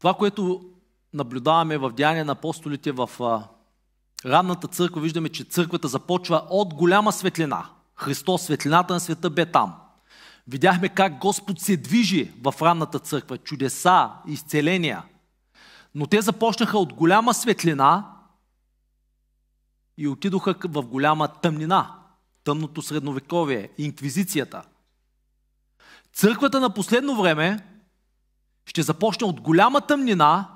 Това, което наблюдаваме в Деяния на апостолите в ранната църква, виждаме, че църквата започва от голяма светлина. Христос, светлината на света бе там. Видяхме как Господ се движи в ранната църква. Чудеса, изцеления. Но те започнаха от голяма светлина и отидоха в голяма тъмнина. Тъмното средновековие, инквизицията. Църквата на последно време ще започне от голяма тъмнина,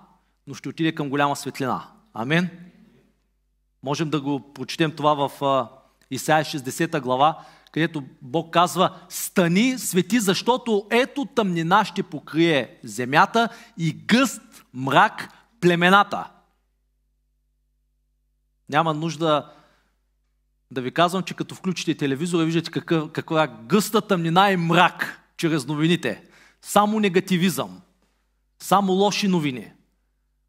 но ще отиде към голяма светлина. Амин. Можем да го прочетем това в Исаия 60 глава, където Бог казва, стани, свети, защото ето тъмнина ще покрие земята и гъст мрак племената. Няма нужда да ви казвам, че като включите телевизора, виждате каква гъста тъмнина и мрак чрез новините. Само негативизъм. Само лоши новини.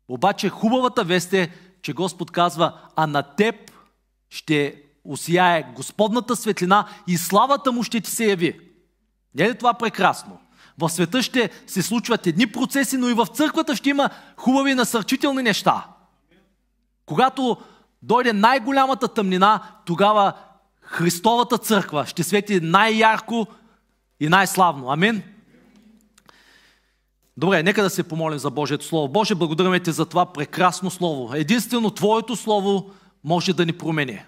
Обаче хубавата вест е, че Господ казва, а на теб ще осияе Господната светлина и славата му ще ти се яви. Не е ли това прекрасно? В света ще се случват едни процеси, но и в църквата ще има хубави насърчителни неща. Когато дойде най-голямата тъмнина, тогава Христовата църква ще свети най-ярко и най-славно. Амин. Добре, нека да се помолим за Божието Слово. Боже, благодаряме Ти за това прекрасно Слово. Единствено Твоето Слово може да ни промени.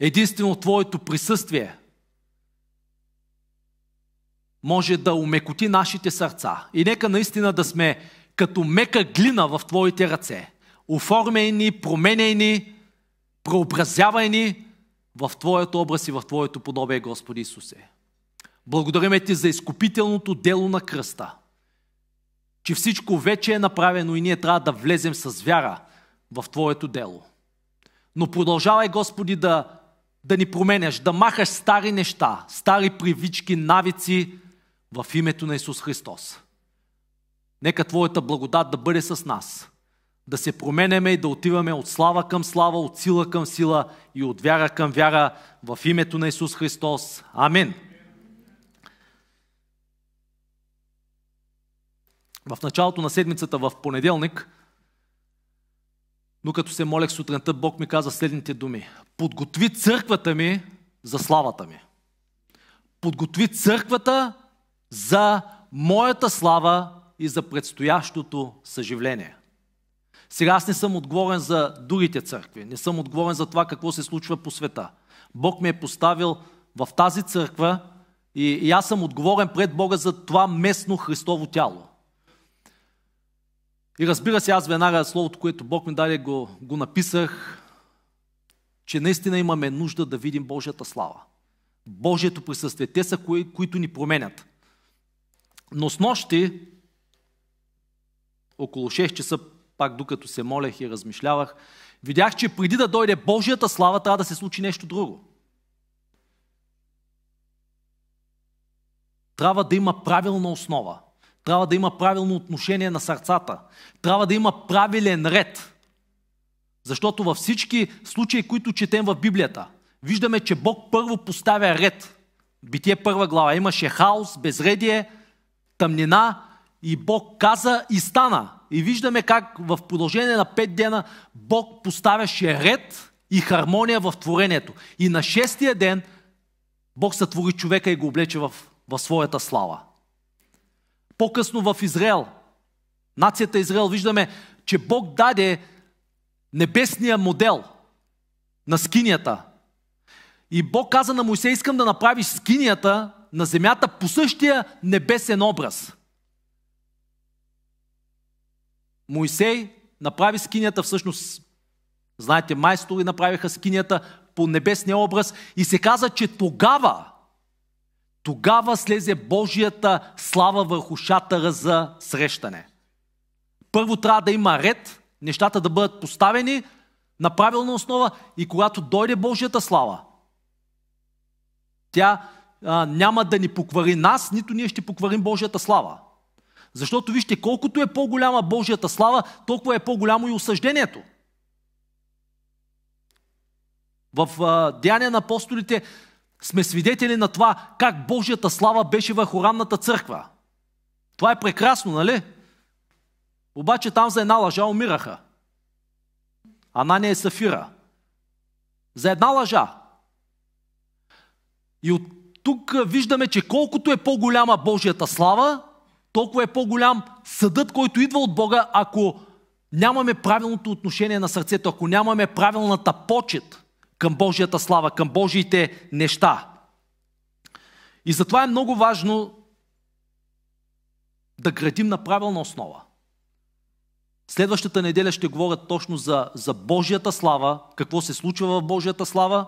Единствено Твоето присъствие може да умекоти нашите сърца. И нека наистина да сме като мека глина в Твоите ръце. Оформяй ни, променяй ни, преобразявай ни в Твоето образ и в Твоето подобие, Господи Исусе. Благодариме Ти за изкупителното дело на кръста – че всичко вече е направено и ние трябва да влезем с вяра в Твоето дело. Но продължавай, Господи, да, да ни променяш, да махаш стари неща, стари привички, навици в името на Исус Христос. Нека Твоята благодат да бъде с нас, да се променяме и да отиваме от слава към слава, от сила към сила и от вяра към вяра в името на Исус Христос. Амин. в началото на седмицата в понеделник, но като се молех сутринта, Бог ми каза следните думи. Подготви църквата ми за славата ми. Подготви църквата за моята слава и за предстоящото съживление. Сега аз не съм отговорен за другите църкви, не съм отговорен за това какво се случва по света. Бог ме е поставил в тази църква и, и аз съм отговорен пред Бога за това местно Христово тяло. И разбира се, аз веднага словото, което Бог ми даде, го, го написах, че наистина имаме нужда да видим Божията слава. Божието присъствие. Те са, кои, които ни променят. Но с нощи, около 6 часа, пак докато се молех и размишлявах, видях, че преди да дойде Божията слава, трябва да се случи нещо друго. Трябва да има правилна основа. Трябва да има правилно отношение на сърцата. Трябва да има правилен ред. Защото във всички случаи, които четем в Библията, виждаме, че Бог първо поставя ред. Битие първа глава. Имаше хаос, безредие, тъмнина и Бог каза и стана. И виждаме как в продължение на пет дена Бог поставяше ред и хармония в творението. И на шестия ден Бог сътвори човека и го облече в, в своята слава. По-късно в Израел, нацията Израел, виждаме, че Бог даде небесния модел на скинията. И Бог каза на Моисей, искам да направиш скинията на земята по същия небесен образ. Моисей направи скинията, всъщност, знаете, майстори направиха скинията по небесния образ и се каза, че тогава тогава слезе Божията слава върху шатъра за срещане. Първо трябва да има ред, нещата да бъдат поставени на правилна основа и когато дойде Божията слава, тя а, няма да ни поквари нас, нито ние ще покварим Божията слава. Защото вижте, колкото е по-голяма Божията слава, толкова е по-голямо и осъждението. В а, Деяния на апостолите сме свидетели на това как Божията слава беше върху ранната църква. Това е прекрасно, нали? Обаче там за една лъжа умираха. Анания и е Сафира. За една лъжа. И от тук виждаме, че колкото е по-голяма Божията слава, толкова е по-голям съдът, който идва от Бога, ако нямаме правилното отношение на сърцето, ако нямаме правилната почет към Божията слава, към Божиите неща. И затова е много важно да градим на правилна основа. Следващата неделя ще говоря точно за, за Божията слава, какво се случва в Божията слава,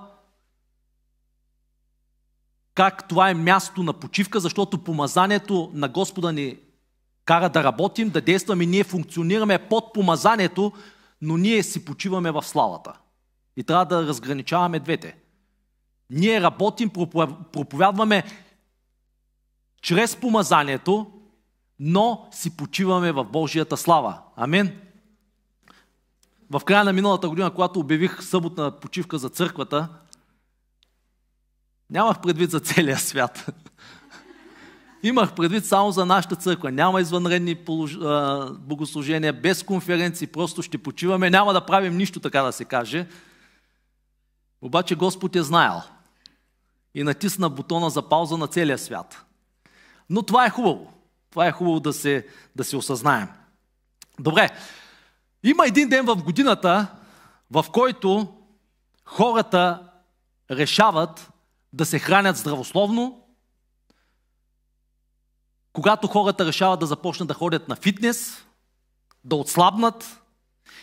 как това е място на почивка, защото помазанието на Господа ни кара да работим, да действаме, ние функционираме под помазанието, но ние си почиваме в славата. И трябва да разграничаваме двете. Ние работим, проповядваме чрез помазанието, но си почиваме в Божията слава. Амин. В края на миналата година, когато обявих съботна почивка за църквата, нямах предвид за целия свят. Имах предвид само за нашата църква. Няма извънредни богослужения, без конференции, просто ще почиваме. Няма да правим нищо, така да се каже. Обаче Господ е знаел и натисна бутона за пауза на целия свят. Но това е хубаво. Това е хубаво да се, да се осъзнаем. Добре, има един ден в годината, в който хората решават да се хранят здравословно, когато хората решават да започнат да ходят на фитнес, да отслабнат.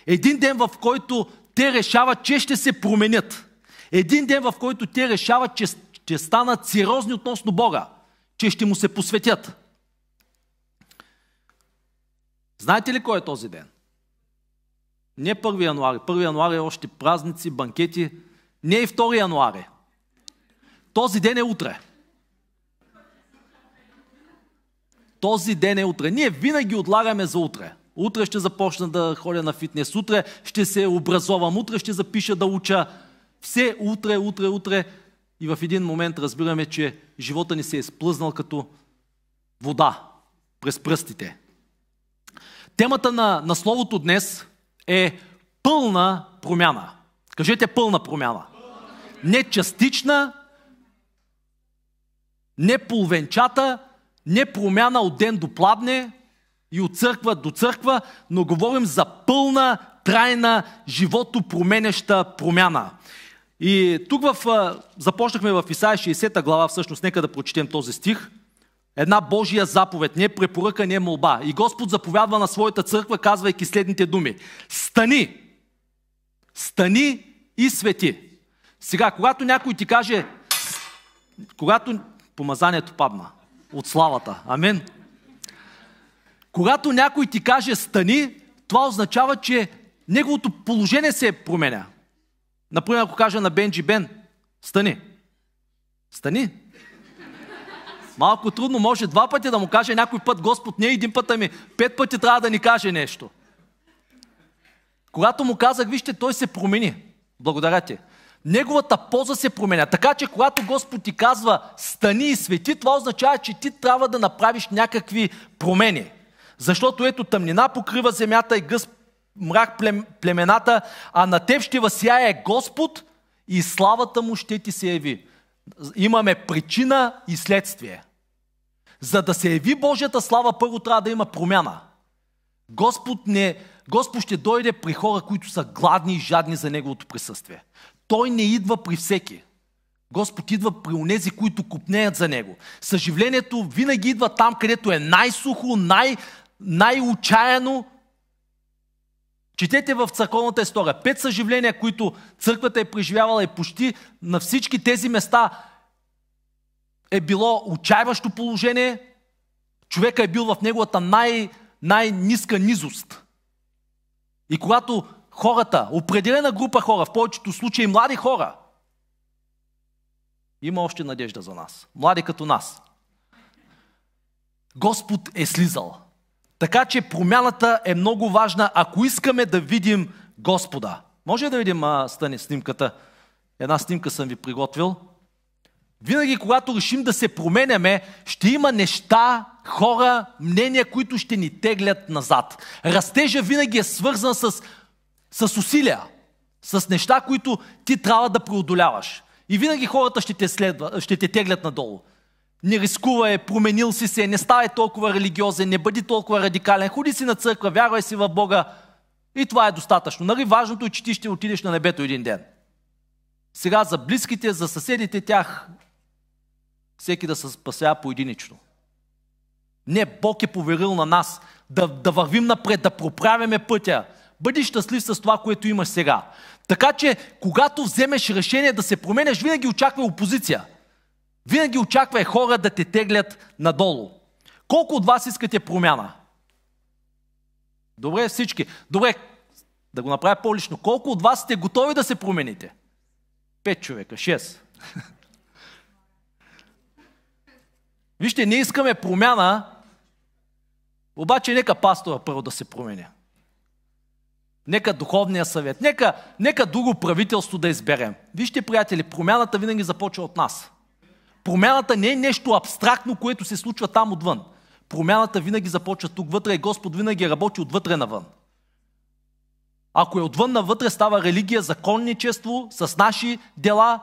Един ден, в който те решават, че ще се променят. Един ден, в който те решават, че, че станат сериозни относно Бога, че ще му се посветят. Знаете ли кой е този ден? Не 1 януари. 1 януари е още празници, банкети. Не и 2 януари. Този ден е утре. Този ден е утре. Ние винаги отлагаме за утре. Утре ще започна да ходя на фитнес, утре ще се образовам, утре ще запиша да уча. Все утре, утре, утре. И в един момент разбираме, че живота ни се е сплъзнал като вода през пръстите. Темата на, на словото днес е пълна промяна. Кажете пълна промяна. Не частична, не половенчата, не промяна от ден до пладне и от църква до църква, но говорим за пълна, трайна, живото променеща промяна. И тук в, започнахме в Исаия 60 глава, всъщност, нека да прочетем този стих. Една Божия заповед, не препоръка, не молба. И Господ заповядва на своята църква, казвайки следните думи. Стани! Стани и свети! Сега, когато някой ти каже, когато помазанието падна от славата, амин. Когато някой ти каже стани, това означава, че неговото положение се е променя. Например, ако кажа на Бенджи Бен, стани. Стани. Малко трудно, може два пъти да му каже, някой път Господ не един път, ами пет пъти трябва да ни каже нещо. Когато му казах, вижте, той се промени. Благодаря ти. Неговата поза се променя. Така че, когато Господ ти казва стани и свети, това означава, че ти трябва да направиш някакви промени. Защото ето тъмнина покрива земята и гъст мрак племената, а на теб ще възсяе Господ и славата му ще ти се яви. Имаме причина и следствие. За да се яви Божията слава, първо трябва да има промяна. Господ, не, Господ ще дойде при хора, които са гладни и жадни за Неговото присъствие. Той не идва при всеки. Господ идва при онези, които купнеят за Него. Съживлението винаги идва там, където е най-сухо, най- най-отчаяно, Четете в църковната история. Пет съживления, които църквата е преживявала и почти на всички тези места е било отчаиващо положение. Човека е бил в неговата най- най-ниска низост. И когато хората, определена група хора, в повечето случаи млади хора, има още надежда за нас. Млади като нас. Господ е слизал. Така че промяната е много важна, ако искаме да видим Господа. Може ли да видим а, стани, снимката? Една снимка съм ви приготвил. Винаги, когато решим да се променяме, ще има неща, хора, мнения, които ще ни теглят назад. Растежа винаги е свързан с, с усилия, с неща, които ти трябва да преодоляваш. И винаги хората ще те, следва, ще те теглят надолу не рискувай, променил си се, не ставай толкова религиозен, не бъди толкова радикален, ходи си на църква, вярвай си в Бога. И това е достатъчно. Нали важното е, че ти ще отидеш на небето един ден. Сега за близките, за съседите тях, всеки да се спася поединично. Не, Бог е поверил на нас да, да вървим напред, да проправяме пътя. Бъди щастлив с това, което имаш сега. Така че, когато вземеш решение да се променяш, винаги очаква опозиция – винаги очаквай хора да те теглят надолу. Колко от вас искате промяна? Добре, всички. Добре, да го направя по-лично. Колко от вас сте готови да се промените? Пет човека, шест. Вижте, ние искаме промяна, обаче нека пастора първо да се променя. Нека духовния съвет, нека, нека друго правителство да изберем. Вижте, приятели, промяната винаги започва от нас. Промяната не е нещо абстрактно, което се случва там отвън. Промяната винаги започва тук вътре и е Господ винаги е работи отвътре навън. Ако е отвън навътре, става религия, законничество, с наши дела.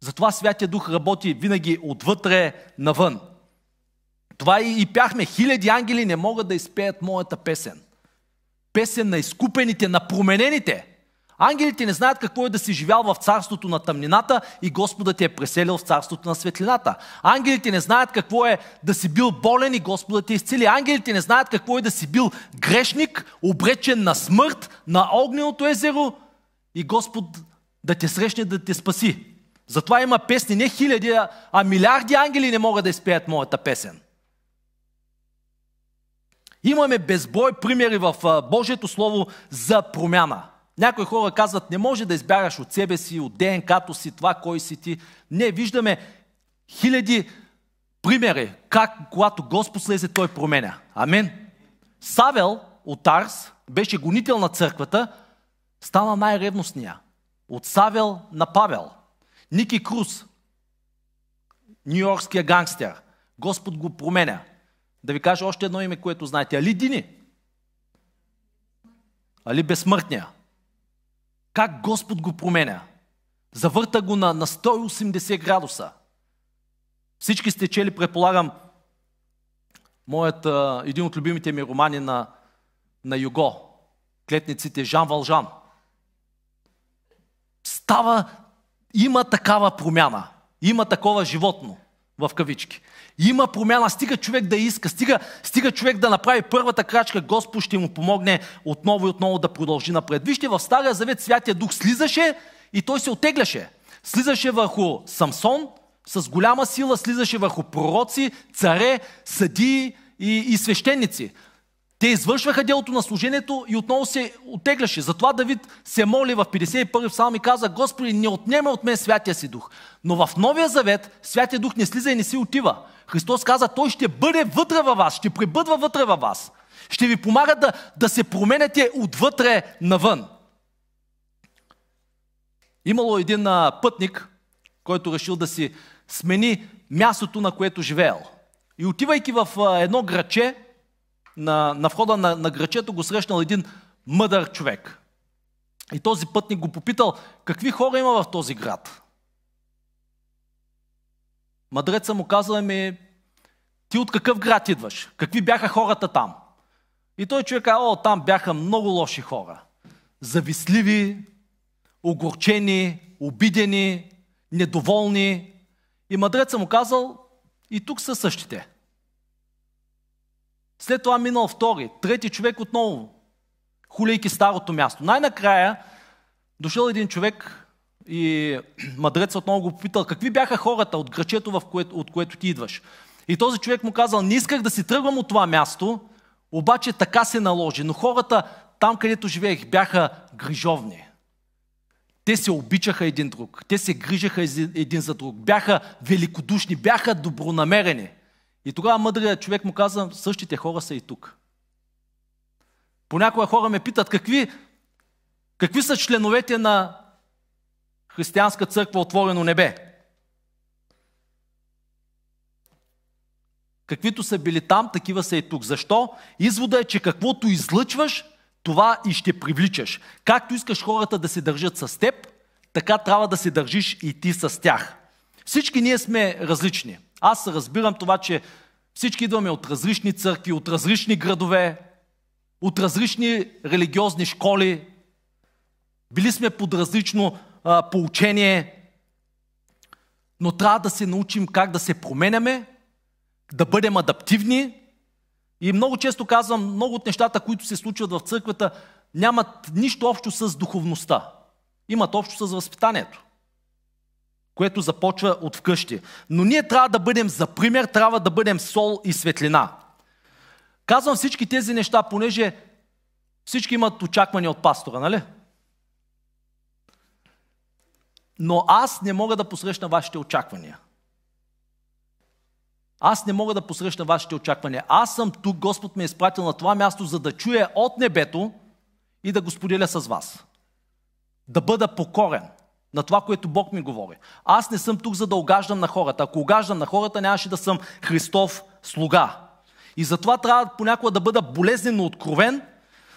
Затова Святия Дух работи винаги отвътре навън. Това и, и пяхме. Хиляди ангели не могат да изпеят моята песен. Песен на изкупените, на променените. Ангелите не знаят какво е да си живял в царството на тъмнината и Господа ти е преселил в царството на светлината. Ангелите не знаят какво е да си бил болен и Господа ти е изцели. Ангелите не знаят какво е да си бил грешник, обречен на смърт, на огненото езеро и Господ да те срещне, да те спаси. Затова има песни не хиляди, а милиарди ангели не могат да изпеят моята песен. Имаме безбой примери в Божието Слово за промяна – някои хора казват, не може да избягаш от себе си, от ДНК-то си, това кой си ти. Не, виждаме хиляди примери, как когато Господ слезе, той променя. Амен. Савел от Арс беше гонител на църквата, стана най-ревностния. От Савел на Павел. Ники Круз, нью-йоркския гангстер. Господ го променя. Да ви кажа още едно име, което знаете. Али Дини. Али Безсмъртния как Господ го променя. Завърта го на, на 180 градуса. Всички сте чели, предполагам, моят, един от любимите ми романи на, на Юго, клетниците Жан Валжан. Става, има такава промяна, има такова животно, в кавички. Има промяна, стига човек да иска, стига, стига човек да направи първата крачка, Господ ще му помогне отново и отново да продължи напред. Вижте, в Стария Завет Святия Дух слизаше и той се отегляше. Слизаше върху Самсон, с голяма сила слизаше върху пророци, царе, съдии и, и свещеници. Те извършваха делото на служението и отново се отегляше. Затова Давид се моли в 51 псалм и каза, Господи, не отнема от мен Святия си Дух. Но в Новия Завет Святия Дух не слиза и не си отива. Христос каза, Той ще бъде вътре във вас, ще пребъдва вътре във вас. Ще ви помага да, да се променяте отвътре навън. Имало един а, пътник, който решил да си смени мястото, на което живеел. И отивайки в а, едно граче, на, на входа на, на грачето го срещнал един мъдър човек. И този пътник го попитал, какви хора има в този град? Мъдреца му казал ми, ти от какъв град идваш? Какви бяха хората там? И той човек каза, о, там бяха много лоши хора. Завистливи, огорчени, обидени, недоволни. И мъдреца му казал, и тук са същите. След това минал втори, трети човек отново, хулейки старото място. Най-накрая дошъл един човек и мъдрец отново го попитал, какви бяха хората от грачето, в от което ти идваш. И този човек му казал, не исках да си тръгвам от това място, обаче така се наложи. Но хората там, където живеех, бяха грижовни. Те се обичаха един друг, те се грижаха един за друг, бяха великодушни, бяха добронамерени. И тогава мъдрият човек му каза, същите хора са и тук. Понякога хора ме питат, какви, какви са членовете на християнска църква Отворено небе? Каквито са били там, такива са и тук. Защо? Извода е, че каквото излъчваш, това и ще привличаш. Както искаш хората да се държат с теб, така трябва да се държиш и ти с тях. Всички ние сме различни. Аз разбирам това, че всички идваме от различни църкви, от различни градове, от различни религиозни школи. Били сме под различно а, поучение, но трябва да се научим как да се променяме, да бъдем адаптивни. И много често казвам, много от нещата, които се случват в църквата, нямат нищо общо с духовността. Имат общо с възпитанието което започва от вкъщи. Но ние трябва да бъдем за пример, трябва да бъдем сол и светлина. Казвам всички тези неща, понеже всички имат очаквания от пастора, нали? Но аз не мога да посрещна вашите очаквания. Аз не мога да посрещна вашите очаквания. Аз съм тук, Господ ме е изпратил на това място, за да чуя от небето и да го споделя с вас. Да бъда покорен на това, което Бог ми говори. Аз не съм тук, за да огаждам на хората. Ако огаждам на хората, нямаше да съм Христов слуга. И затова трябва понякога да бъда болезнено откровен,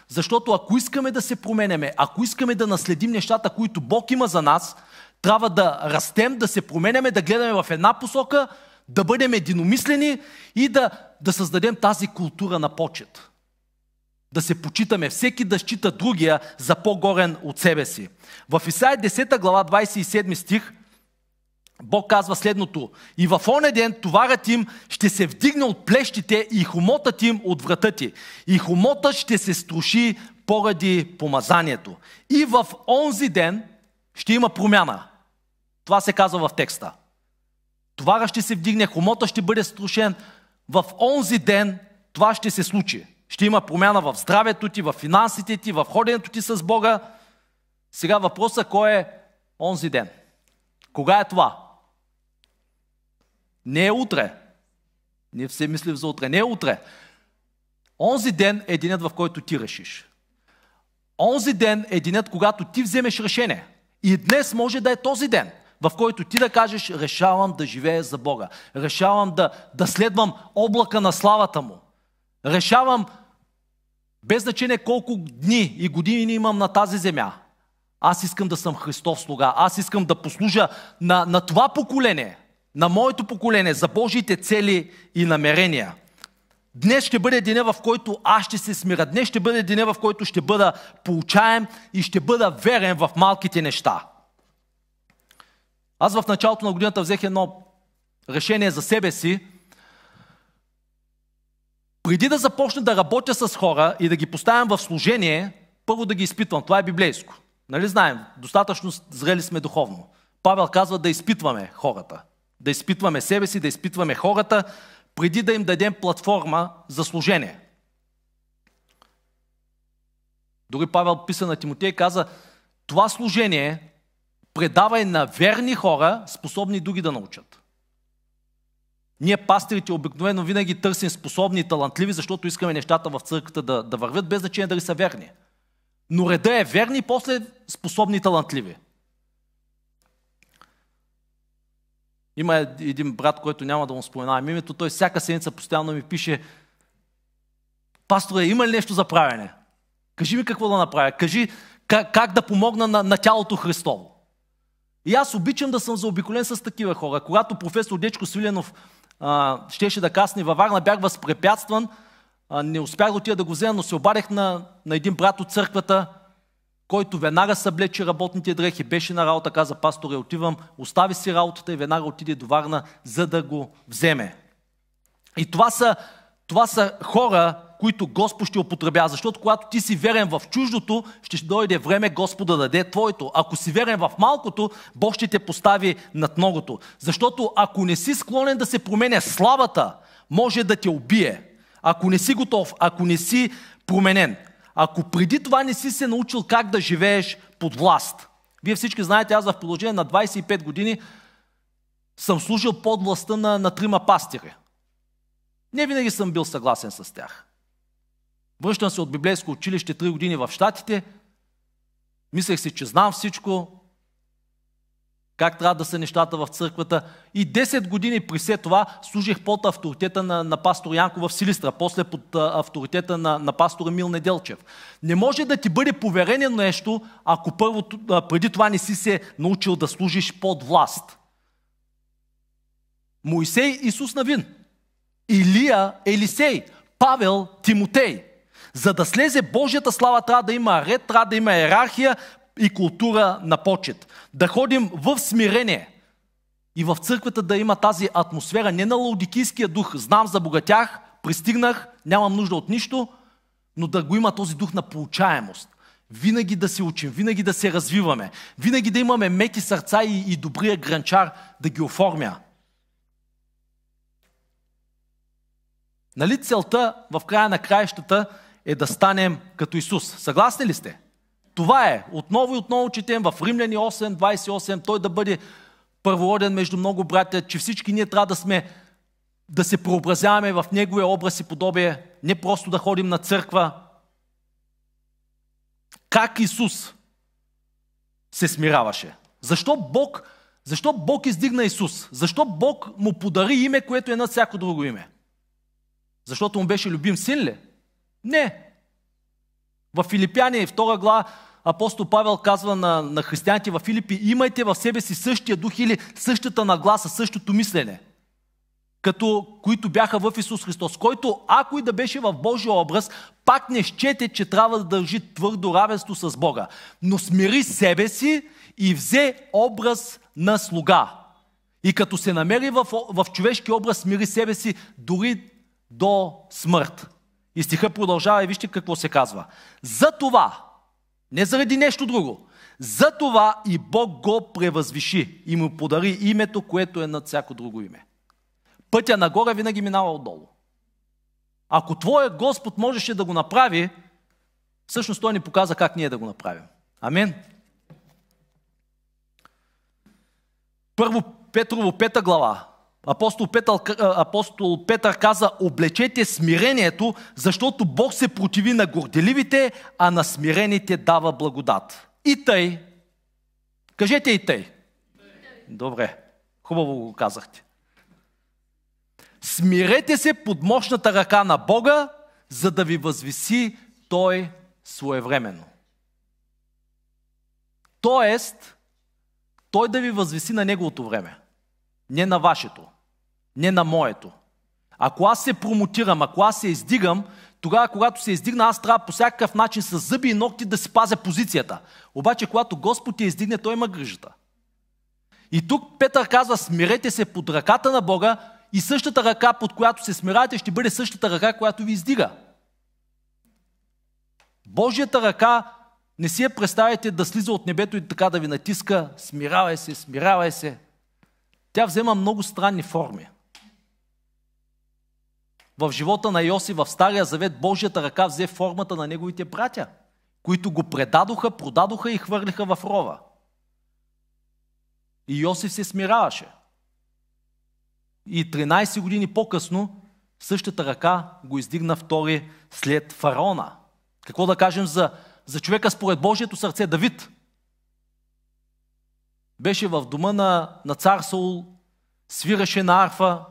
защото ако искаме да се променяме, ако искаме да наследим нещата, които Бог има за нас, трябва да растем, да се променяме, да гледаме в една посока, да бъдем единомислени и да, да създадем тази култура на почет да се почитаме, всеки да счита другия за по-горен от себе си. В Исаия 10 глава 27 стих Бог казва следното. И в оне ден товарът им ще се вдигне от плещите и хомотът им от врата ти. И хумота ще се струши поради помазанието. И в онзи ден ще има промяна. Това се казва в текста. Товара ще се вдигне, хомота ще бъде струшен. В онзи ден това ще се случи. Ще има промяна в здравето ти, в финансите ти, в ходенето ти с Бога. Сега въпросът кой е онзи ден? Кога е това? Не е утре. Не все мислим за утре. Не е утре. Онзи ден е денят, в който ти решиш. Онзи ден е денят, когато ти вземеш решение. И днес може да е този ден, в който ти да кажеш, решавам да живея за Бога. Решавам да, да следвам облака на славата му. Решавам без значение колко дни и години имам на тази земя, аз искам да съм Христов слуга. Аз искам да послужа на, на това поколение, на моето поколение, за Божиите цели и намерения. Днес ще бъде деня, в който аз ще се смира. Днес ще бъде деня, в който ще бъда получаем и ще бъда верен в малките неща. Аз в началото на годината взех едно решение за себе си, преди да започна да работя с хора и да ги поставям в служение, първо да ги изпитвам. Това е библейско. Нали знаем, достатъчно зрели сме духовно. Павел казва да изпитваме хората. Да изпитваме себе си, да изпитваме хората, преди да им дадем платформа за служение. Дори Павел писа на Тимотей каза, това служение предавай на верни хора, способни други да научат. Ние пастирите обикновено винаги търсим способни и талантливи, защото искаме нещата в църквата да, да вървят, без значение дали са верни. Но реда е верни и после способни и талантливи. Има един брат, който няма да му споменавам името, той всяка седмица постоянно ми пише Пасторе, има ли нещо за правене? Кажи ми какво да направя. Кажи как, как да помогна на, на тялото Христово. И аз обичам да съм заобиколен с такива хора. Когато професор Дечко Свиленов а, щеше да касне във Варна, бях възпрепятстван, а, не успях да отида да го взема, но се обадих на, на един брат от църквата, който веднага съблече работните дрехи, беше на работа, каза пасторе, отивам, остави си работата и веднага отиде до Варна, за да го вземе. И това са, това са хора, които Господ ще употребя. Защото когато ти си верен в чуждото, ще дойде време Господ да даде твоето. Ако си верен в малкото, Бог ще те постави над многото. Защото ако не си склонен да се променя славата, може да те убие. Ако не си готов, ако не си променен, ако преди това не си се научил как да живееш под власт. Вие всички знаете, аз в продължение на 25 години съм служил под властта на, на трима пастири. Не винаги съм бил съгласен с тях. Връщам се от библейско училище 3 години в Штатите. Мислех си, че знам всичко, как трябва да са нещата в църквата. И 10 години при все това служих под авторитета на, на пастор Янко в Силистра, после под авторитета на, на пастор Емил Неделчев. Не може да ти бъде поверено нещо, ако първо, преди това не си се научил да служиш под власт. Моисей Исус Навин, Илия Елисей, Павел Тимотей – за да слезе Божията слава, трябва да има ред, трябва да има иерархия и култура на почет. Да ходим в смирение. И в църквата да има тази атмосфера, не на лаудикийския дух. Знам, забогатях, пристигнах, нямам нужда от нищо, но да го има този дух на получаемост. Винаги да се учим, винаги да се развиваме, винаги да имаме меки сърца и, и добрия гранчар да ги оформя. Нали целта в края на краищата е да станем като Исус. Съгласни ли сте? Това е. Отново и отново четем в Римляни 8, 28, той да бъде първороден между много братя, че всички ние трябва да сме, да се преобразяваме в Неговия образ и подобие, не просто да ходим на църква. Как Исус се смираваше? Защо Бог, защо Бог издигна Исус? Защо Бог му подари име, което е над всяко друго име? Защото му беше любим син ли? Не. В Филипяни 2 глава апостол Павел казва на, на християните в Филипи, имайте в себе си същия дух или същата нагласа, същото мислене, като които бяха в Исус Христос, който ако и да беше в Божия образ, пак не щете, че трябва да държи твърдо равенство с Бога, но смири себе си и взе образ на слуга. И като се намери в, в човешки образ, смири себе си дори до смърт. И стиха продължава и вижте какво се казва. За това, не заради нещо друго, за това и Бог го превъзвиши и му подари името, което е над всяко друго име. Пътя нагоре винаги минава отдолу. Ако Твоя Господ можеше да го направи, всъщност Той ни показа как ние да го направим. Амин. Първо Петрово, пета глава, Апостол Петър, апостол Петър каза, облечете смирението, защото Бог се противи на горделивите, а на смирените дава благодат. И тъй. Кажете и тъй. Добре, хубаво го казахте. Смирете се под мощната ръка на Бога, за да ви възвиси Той своевременно. Тоест, Той да ви възвиси на Неговото време не на вашето, не на моето. Ако аз се промотирам, ако аз се издигам, тогава, когато се издигна, аз трябва по всякакъв начин с зъби и ногти да си пазя позицията. Обаче, когато Господ я издигне, той има грижата. И тук Петър казва, смирете се под ръката на Бога и същата ръка, под която се смирате, ще бъде същата ръка, която ви издига. Божията ръка не си я представяйте да слиза от небето и така да ви натиска, смирявай се, смирявай се, тя взема много странни форми. В живота на Йосиф в Стария Завет Божията ръка взе формата на неговите братя, които го предадоха, продадоха и хвърлиха в рова. И Йосиф се смираваше. И 13 години по-късно същата ръка го издигна втори след фараона. Какво да кажем за, за човека според Божието сърце Давид – беше в дома на, на цар Саул, свираше на арфа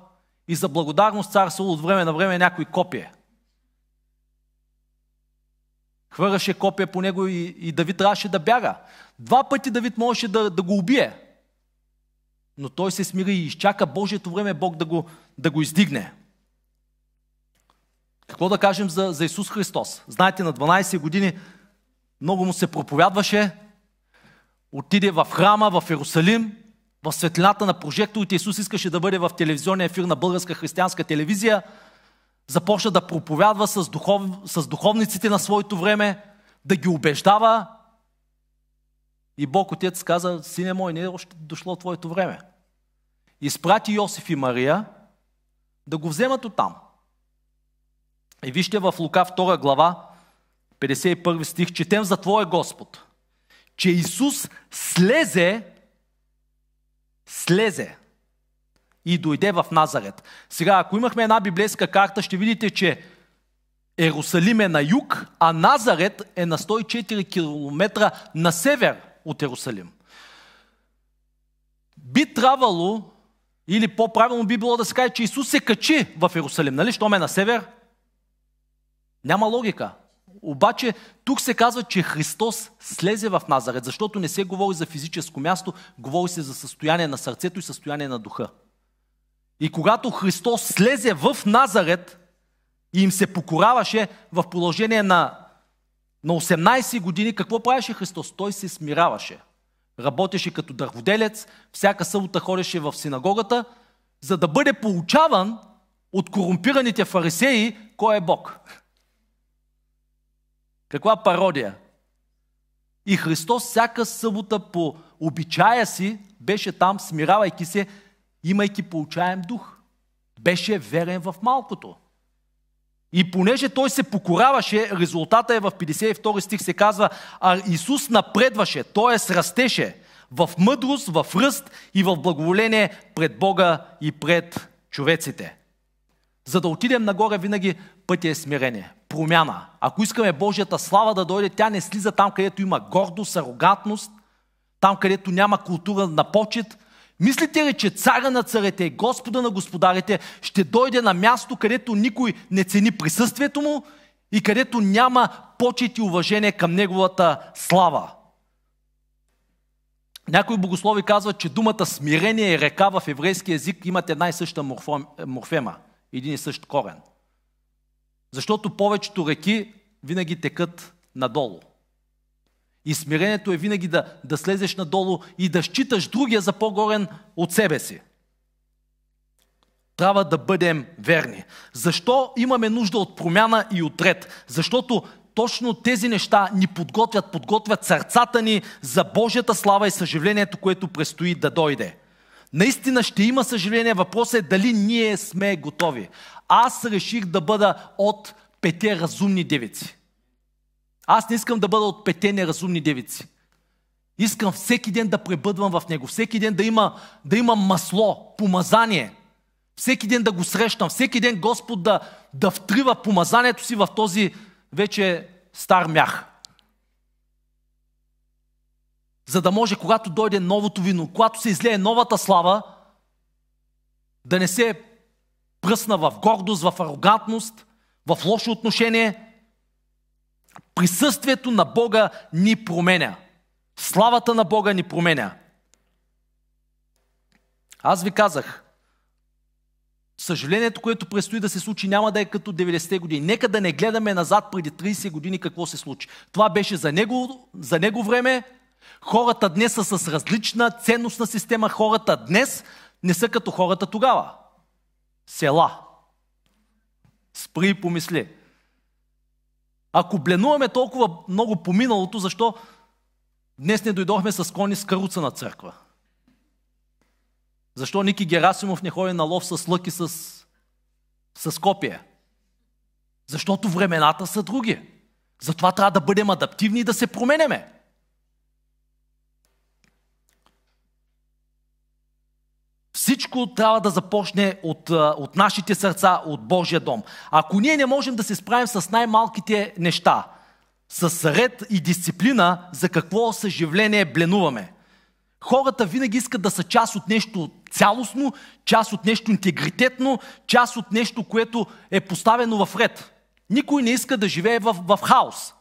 и за благодарност цар Саул от време на време някой копие. Хвърляше копие по него и, и Давид трябваше да бяга. Два пъти Давид можеше да, да го убие. Но той се смири и изчака Божието време Бог да го, да го издигне. Какво да кажем за, за Исус Христос? Знаете, на 12 години много му се проповядваше, отиде в храма в Иерусалим, в светлината на прожекторите. Исус искаше да бъде в телевизионния ефир на Българска християнска телевизия. Започна да проповядва с, духов, с духовниците на своето време, да ги убеждава. И Бог Отец каза, сине мой, не е още дошло твоето време. Изпрати Йосиф и Мария да го вземат оттам. И вижте в Лука 2 глава, 51 стих, четем за Твоя Господ – че Исус слезе, слезе и дойде в Назарет. Сега, ако имахме една библейска карта, ще видите, че Ерусалим е на юг, а Назарет е на 104 км на север от Ерусалим. Би трябвало, или по-правилно би било да се каже, че Исус се качи в Ерусалим. Нали, щом е на север? Няма логика. Обаче тук се казва, че Христос слезе в Назарет, защото не се говори за физическо място, говори се за състояние на сърцето и състояние на духа. И когато Христос слезе в Назарет и им се покораваше в положение на, на 18 години, какво правеше Христос? Той се смираваше. Работеше като дърводелец, всяка събота ходеше в синагогата, за да бъде получаван от корумпираните фарисеи кой е Бог. Каква пародия? И Христос всяка събота по обичая си беше там, смиравайки се, имайки получаем дух. Беше верен в малкото. И понеже той се покораваше, резултата е в 52 стих се казва, а Исус напредваше, т.е. растеше в мъдрост, в ръст и в благоволение пред Бога и пред човеците. За да отидем нагоре, винаги пътя е смирение промяна. Ако искаме Божията слава да дойде, тя не слиза там, където има гордост, арогантност, там, където няма култура на почет. Мислите ли, че царя на царете и Господа на господарите ще дойде на място, където никой не цени присъствието му и където няма почет и уважение към неговата слава? Някои богослови казват, че думата смирение и е река в еврейски язик имат една и съща морфема, един и същ корен. Защото повечето реки винаги текат надолу. И смирението е винаги да, да слезеш надолу и да считаш другия за по-горен от себе си. Трябва да бъдем верни. Защо имаме нужда от промяна и от ред? Защото точно тези неща ни подготвят, подготвят сърцата ни за Божията слава и съживлението, което предстои да дойде. Наистина ще има съжаление. Въпросът е дали ние сме готови. Аз реших да бъда от пете разумни девици. Аз не искам да бъда от пете неразумни девици. Искам всеки ден да пребъдвам в него, всеки ден да има, да има масло, помазание. Всеки ден да го срещам, всеки ден Господ да, да втрива помазанието си в този вече стар мях. За да може, когато дойде новото вино, когато се излее новата слава, да не се пръсна в гордост, в арогантност, в лошо отношение. Присъствието на Бога ни променя. Славата на Бога ни променя. Аз ви казах, съжалението, което предстои да се случи, няма да е като 90-те години. Нека да не гледаме назад преди 30 години какво се случи. Това беше за него, за него време. Хората днес са с различна ценностна система. Хората днес не са като хората тогава села. Спри и помисли. Ако бленуваме толкова много по миналото, защо днес не дойдохме с кони с каруца на църква? Защо Ники Герасимов не ходи на лов с лък и с, с копия? Защото времената са други. Затова трябва да бъдем адаптивни и да се променяме. всичко трябва да започне от, от нашите сърца, от Божия дом. Ако ние не можем да се справим с най-малките неща, с ред и дисциплина, за какво съживление бленуваме? Хората винаги искат да са част от нещо цялостно, част от нещо интегритетно, част от нещо, което е поставено в ред. Никой не иска да живее в, в хаос.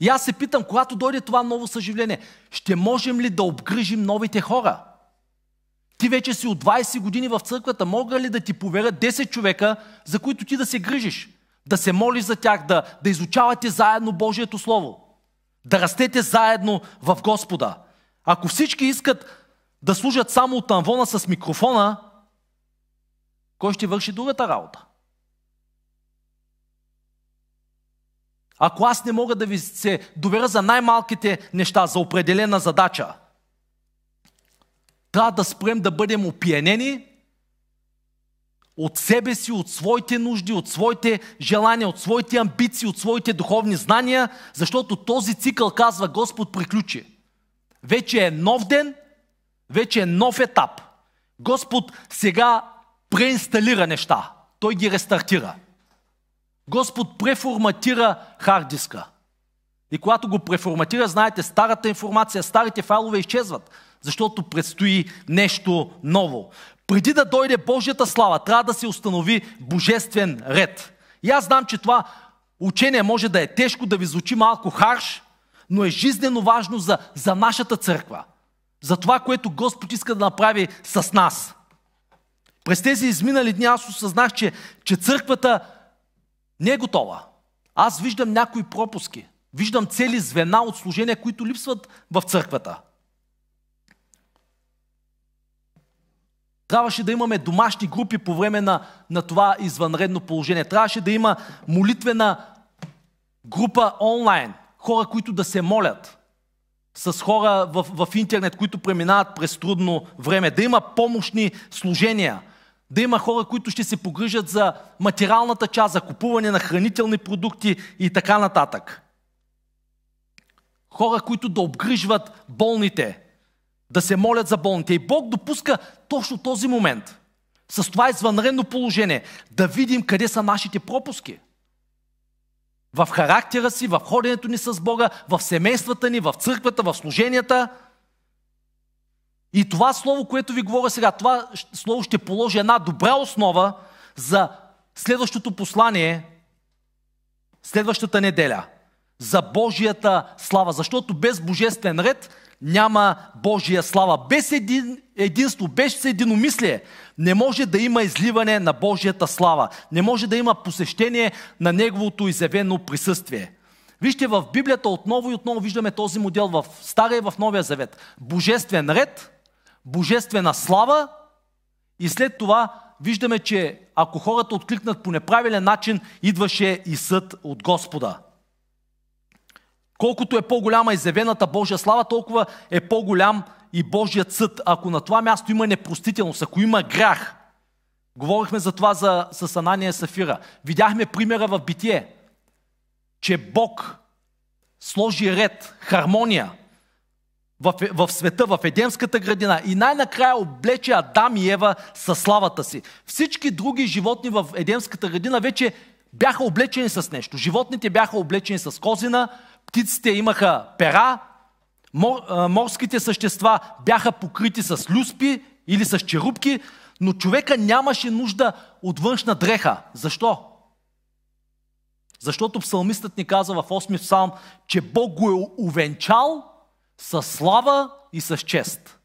И аз се питам, когато дойде това ново съживление, ще можем ли да обгрижим новите хора? Ти вече си от 20 години в църквата. Мога ли да ти поверя 10 човека, за които ти да се грижиш? Да се молиш за тях, да, да изучавате заедно Божието Слово. Да растете заедно в Господа. Ако всички искат да служат само от анвона с микрофона, кой ще върши другата работа? Ако аз не мога да ви се доверя за най-малките неща, за определена задача – трябва да спрем да бъдем опиянени от себе си, от своите нужди, от своите желания, от своите амбиции, от своите духовни знания, защото този цикъл, казва Господ, приключи. Вече е нов ден, вече е нов етап. Господ сега преинсталира неща. Той ги рестартира. Господ преформатира хард диска. И когато го преформатира, знаете, старата информация, старите файлове изчезват защото предстои нещо ново. Преди да дойде Божията слава, трябва да се установи божествен ред. И аз знам, че това учение може да е тежко, да ви звучи малко харш, но е жизнено важно за, за нашата църква. За това, което Господ иска да направи с нас. През тези изминали дни аз осъзнах, че, че църквата не е готова. Аз виждам някои пропуски. Виждам цели звена от служения, които липсват в църквата. Трябваше да имаме домашни групи по време на, на това извънредно положение. Трябваше да има молитвена група онлайн. Хора, които да се молят. С хора в, в интернет, които преминават през трудно време. Да има помощни служения. Да има хора, които ще се погрижат за материалната част, за купуване на хранителни продукти и така нататък. Хора, които да обгрижват болните, да се молят за болните. И Бог допуска точно този момент, с това извънредно положение, да видим къде са нашите пропуски. В характера си, в ходенето ни с Бога, в семействата ни, в църквата, в служенията. И това слово, което ви говоря сега, това слово ще положи една добра основа за следващото послание, следващата неделя. За Божията слава. Защото без божествен ред няма Божия слава. Без един, единство, без единомислие не може да има изливане на Божията слава. Не може да има посещение на Неговото изявено присъствие. Вижте, в Библията отново и отново виждаме този модел в Стария и в Новия Завет. Божествен ред, божествена слава и след това виждаме, че ако хората откликнат по неправилен начин, идваше и съд от Господа. Колкото е по-голяма изявената Божия слава, толкова е по-голям и Божият съд. Ако на това място има непростителност, ако има грях, говорихме за това за, с Анания Сафира, видяхме примера в битие, че Бог сложи ред, хармония в, в света, в Едемската градина и най-накрая облече Адам и Ева със славата си. Всички други животни в Едемската градина вече бяха облечени с нещо. Животните бяха облечени с козина, птиците имаха пера, мор, а, морските същества бяха покрити с люспи или с черупки, но човека нямаше нужда от външна дреха. Защо? Защото псалмистът ни казва в 8 псалм, че Бог го е увенчал с слава и с чест.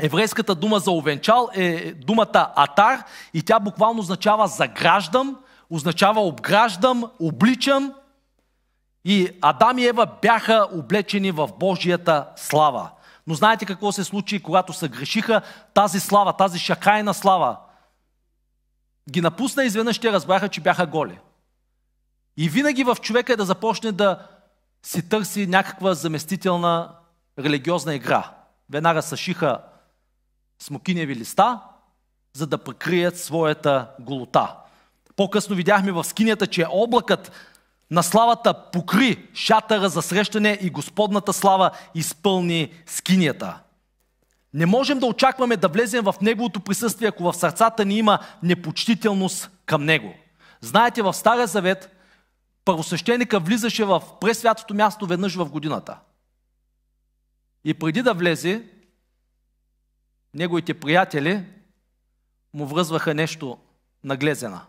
Еврейската дума за овенчал е думата атар и тя буквално означава заграждам, означава обграждам, обличам и Адам и Ева бяха облечени в Божията слава. Но знаете какво се случи, когато се грешиха? Тази слава, тази шакайна слава, ги напусна изведнъж, те разбраха, че бяха голи. И винаги в човека е да започне да си търси някаква заместителна религиозна игра. Веднага съшиха смокиневи листа, за да прикрият своята голота. По-късно видяхме в скинията, че облакът на славата покри шатъра за срещане и Господната слава изпълни скинията. Не можем да очакваме да влезем в Неговото присъствие, ако в сърцата ни има непочтителност към Него. Знаете, в Стария Завет първосвещеника влизаше в пресвятото място веднъж в годината. И преди да влезе, неговите приятели му връзваха нещо наглезена.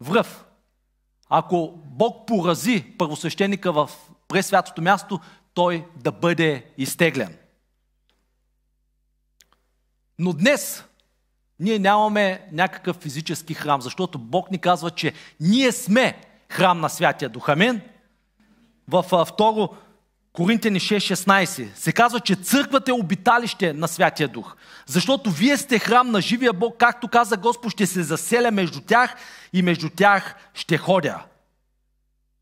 Връв, ако Бог порази първосвещеника в пресвятото място, той да бъде изтеглен. Но днес ние нямаме някакъв физически храм, защото Бог ни казва, че ние сме храм на Святия Дух. Амен. В 2 Коринтяни 6.16 се казва, че църквата е обиталище на Святия Дух. Защото вие сте храм на живия Бог, както каза Господ, ще се заселя между тях и между тях ще ходя.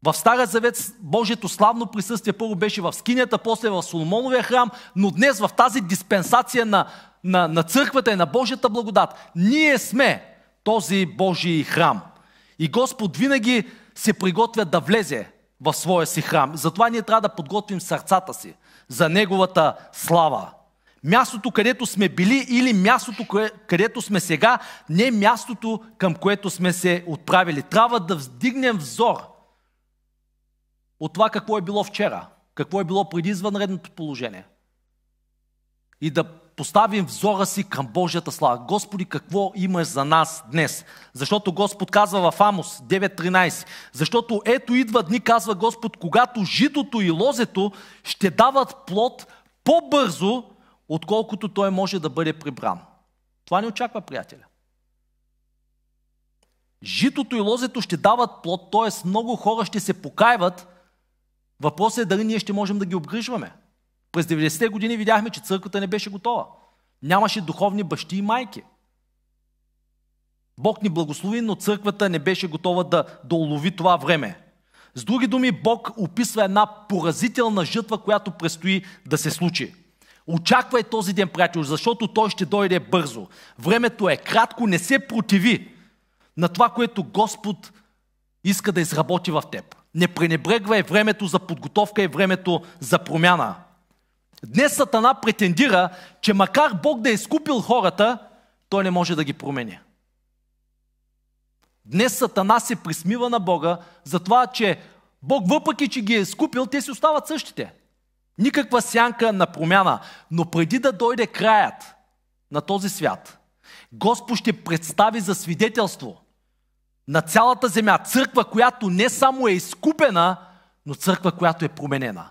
В Стара Завет Божието славно присъствие първо беше в скинията, после в Соломоновия храм, но днес в тази диспенсация на, на, на църквата и на Божията благодат, ние сме този Божий храм. И Господ винаги се приготвя да влезе в своя си храм. Затова ние трябва да подготвим сърцата си за Неговата слава мястото, където сме били или мястото, където сме сега, не мястото, към което сме се отправили. Трябва да вдигнем взор от това какво е било вчера, какво е било преди извънредното положение. И да поставим взора си към Божията слава. Господи, какво имаш за нас днес? Защото Господ казва в Амос 9.13. Защото ето идва дни, казва Господ, когато житото и лозето ще дават плод по-бързо отколкото той може да бъде прибран. Това не очаква приятеля. Житото и лозето ще дават плод, т.е. много хора ще се покаиват. Въпросът е дали ние ще можем да ги обгрижваме. През 90-те години видяхме, че църквата не беше готова. Нямаше духовни бащи и майки. Бог ни благослови, но църквата не беше готова да, да улови това време. С други думи, Бог описва една поразителна жътва, която предстои да се случи. Очаквай този ден, приятел, защото той ще дойде бързо. Времето е кратко, не се противи на това, което Господ иска да изработи в теб. Не пренебрегвай времето за подготовка и времето за промяна. Днес Сатана претендира, че макар Бог да е изкупил хората, той не може да ги променя. Днес Сатана се присмива на Бога за това, че Бог въпреки, че ги е изкупил, те си остават същите. Никаква сянка на промяна. Но преди да дойде краят на този свят, Господ ще представи за свидетелство на цялата земя църква, която не само е изкупена, но църква, която е променена.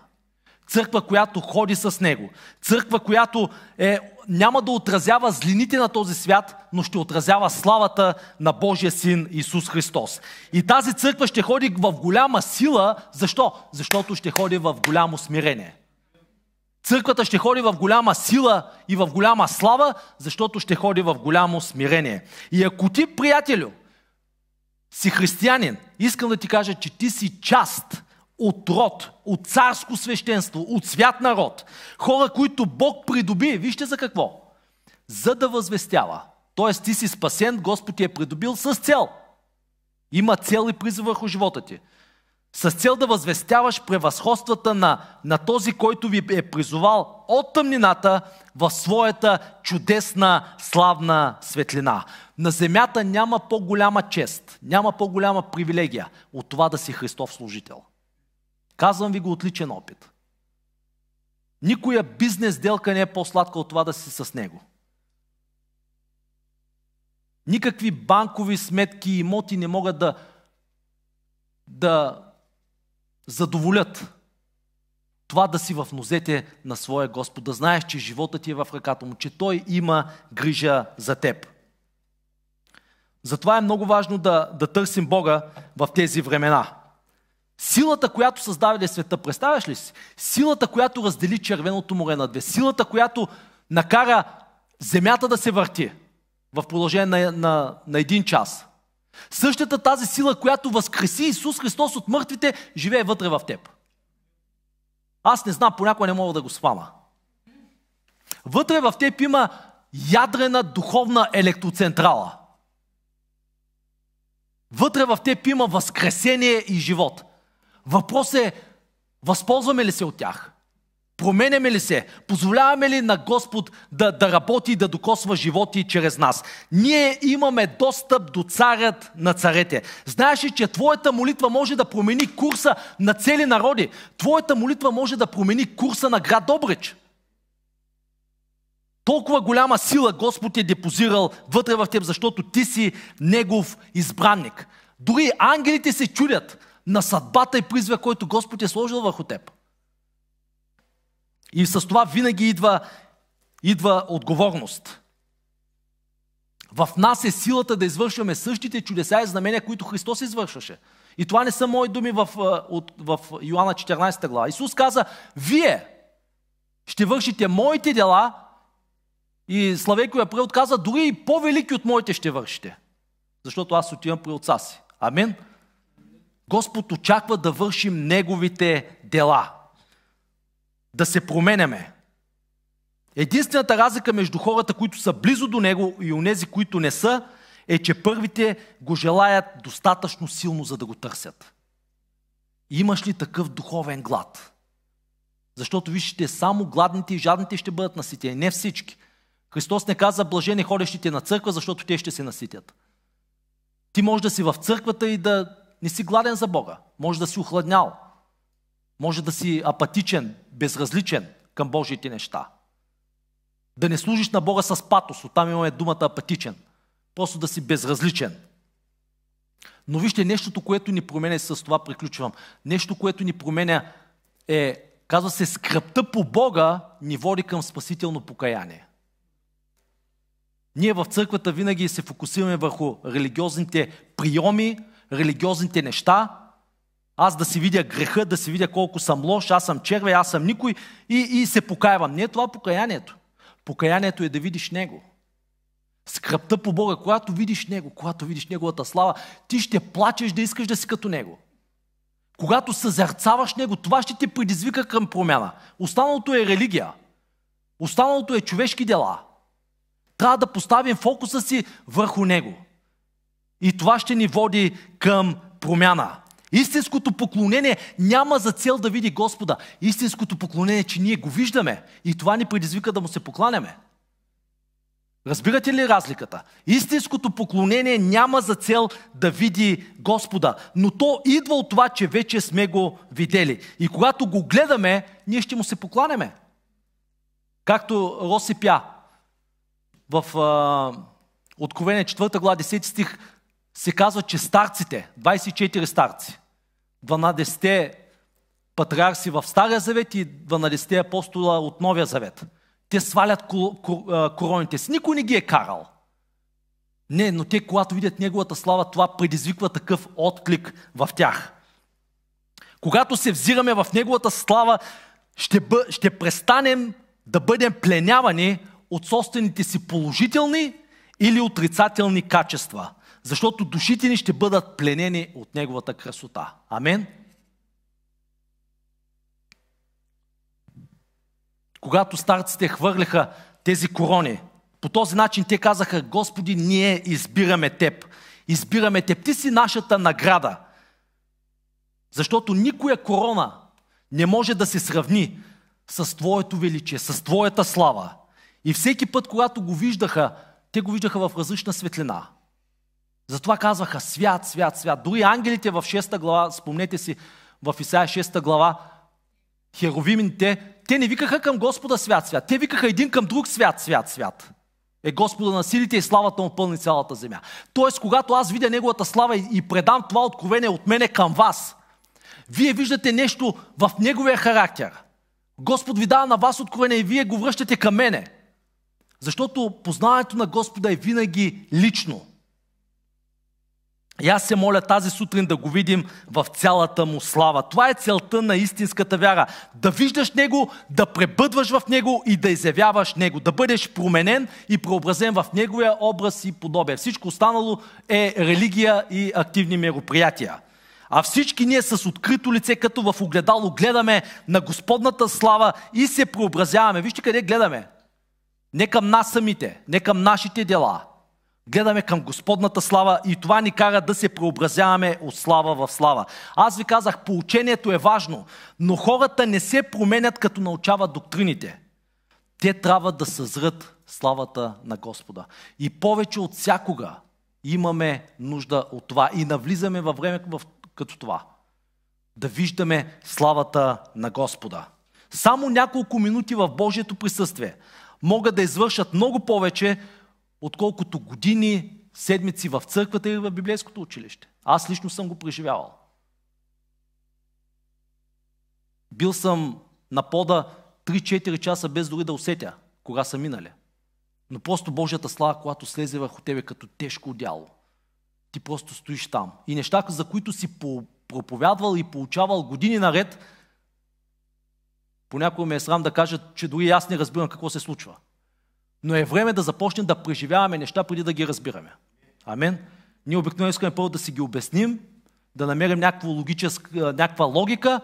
Църква, която ходи с Него. Църква, която е, няма да отразява злините на този свят, но ще отразява славата на Божия Син Исус Христос. И тази църква ще ходи в голяма сила. Защо? Защото ще ходи в голямо смирение. Църквата ще ходи в голяма сила и в голяма слава, защото ще ходи в голямо смирение. И ако ти, приятелю, си християнин, искам да ти кажа, че ти си част от род, от царско свещенство, от свят народ. Хора, които Бог придоби, вижте за какво? За да възвестява. Тоест ти си спасен, Господ ти е придобил с цел. Има цел и призив върху живота ти с цел да възвестяваш превъзходствата на, на този, който ви е призовал от тъмнината в своята чудесна славна светлина. На земята няма по-голяма чест, няма по-голяма привилегия от това да си Христов служител. Казвам ви го от личен опит. Никоя бизнес делка не е по-сладка от това да си с него. Никакви банкови сметки и имоти не могат да, да задоволят. Това да си в нозете на своя Господ, да знаеш, че живота ти е в ръката му, че Той има грижа за теб. Затова е много важно да, да търсим Бога в тези времена. Силата, която създаде света, представяш ли си? Силата, която раздели Червеното море на две. Силата, която накара земята да се върти в продължение на, на, на един час. Същата тази сила, която възкреси Исус Христос от мъртвите, живее вътре в теб. Аз не знам, понякога не мога да го свама. Вътре в теб има ядрена духовна електроцентрала. Вътре в теб има възкресение и живот. Въпрос е, възползваме ли се от тях? Променяме ли се? Позволяваме ли на Господ да, да работи и да докосва животи чрез нас? Ние имаме достъп до царят на царете. Знаеш ли, че твоята молитва може да промени курса на цели народи? Твоята молитва може да промени курса на град Добрич. Толкова голяма сила Господ е депозирал вътре в теб, защото ти си Негов избранник. Дори ангелите се чудят на съдбата и призва, който Господ е сложил върху теб. И с това винаги идва, идва отговорност. В нас е силата да извършваме същите чудеса и знамения, които Христос извършваше. И това не са мои думи в, от, в Йоанна 14 глава. Исус каза, вие ще вършите моите дела и Славейко Апрел каза, дори и по-велики от моите ще вършите. Защото аз отивам при отца си. Амин. Господ очаква да вършим Неговите дела да се променяме. Единствената разлика между хората, които са близо до него и онези, които не са, е, че първите го желаят достатъчно силно, за да го търсят. имаш ли такъв духовен глад? Защото вижте, само гладните и жадните ще бъдат наситени, не всички. Христос не каза блажени е ходещите на църква, защото те ще се наситят. Ти може да си в църквата и да не си гладен за Бога. Може да си охладнял. Може да си апатичен, безразличен към Божиите неща. Да не служиш на Бога с патос, оттам имаме думата апатичен. Просто да си безразличен. Но вижте, нещото, което ни променя, и с това приключвам, нещо, което ни променя е, казва се, скръпта по Бога ни води към спасително покаяние. Ние в църквата винаги се фокусираме върху религиозните приеми, религиозните неща, аз да си видя греха, да си видя колко съм лош, аз съм червей, аз съм никой и, и се покаявам. Не е това покаянието. Покаянието е да видиш Него. Скръпта по Бога, когато видиш Него, когато видиш Неговата слава, ти ще плачеш да искаш да си като Него. Когато съзерцаваш Него, това ще те предизвика към промяна. Останалото е религия. Останалото е човешки дела. Трябва да поставим фокуса си върху Него. И това ще ни води към промяна. Истинското поклонение няма за цел да види Господа. Истинското поклонение е, че ние го виждаме и това ни предизвика да му се покланяме. Разбирате ли разликата? Истинското поклонение няма за цел да види Господа, но то идва от това, че вече сме го видели. И когато го гледаме, ние ще му се покланяме. Както Роси пя в а, Откровение 4 глава 10 стих се казва, че старците, 24 старци, 12-те патриарси в Стария завет и 12-те апостола от Новия завет. Те свалят короните си. Никой не ги е карал. Не, но те, когато видят неговата слава, това предизвиква такъв отклик в тях. Когато се взираме в неговата слава, ще, бъ... ще престанем да бъдем пленявани от собствените си положителни или отрицателни качества защото душите ни ще бъдат пленени от Неговата красота. Амен? Когато старците хвърляха тези корони, по този начин те казаха, Господи, ние избираме Теб. Избираме Теб. Ти си нашата награда. Защото никоя корона не може да се сравни с Твоето величие, с Твоята слава. И всеки път, когато го виждаха, те го виждаха в различна светлина. Затова казваха свят, свят, свят. Дори ангелите в 6 глава, спомнете си в Исаия 6 глава, херовимите, те не викаха към Господа свят, свят. Те викаха един към друг свят, свят, свят. Е Господа на силите и славата му пълни цялата земя. Тоест, когато аз видя Неговата слава и предам това откровение от мене към вас, вие виждате нещо в Неговия характер. Господ ви дава на вас откровение и вие го връщате към мене. Защото познаването на Господа е винаги лично. И аз се моля тази сутрин да го видим в цялата му слава. Това е целта на истинската вяра. Да виждаш Него, да пребъдваш в Него и да изявяваш Него. Да бъдеш променен и преобразен в Неговия образ и подобие. Всичко останало е религия и активни мероприятия. А всички ние с открито лице, като в огледало, гледаме на Господната слава и се преобразяваме. Вижте къде гледаме. Не към нас самите, не към нашите дела, гледаме към Господната слава и това ни кара да се преобразяваме от слава в слава. Аз ви казах, поучението е важно, но хората не се променят като научават доктрините. Те трябва да съзрат славата на Господа. И повече от всякога имаме нужда от това и навлизаме във време като това. Да виждаме славата на Господа. Само няколко минути в Божието присъствие могат да извършат много повече, отколкото години, седмици в църквата или в библейското училище. Аз лично съм го преживявал. Бил съм на пода 3-4 часа без дори да усетя кога са минали. Но просто Божията слава, когато слезе върху тебе като тежко дяло, ти просто стоиш там. И неща, за които си проповядвал и получавал години наред, понякога ме е срам да кажа, че дори аз не разбирам какво се случва. Но е време да започнем да преживяваме неща, преди да ги разбираме. Амен. Ние обикновено искаме първо да си ги обясним, да намерим някаква логика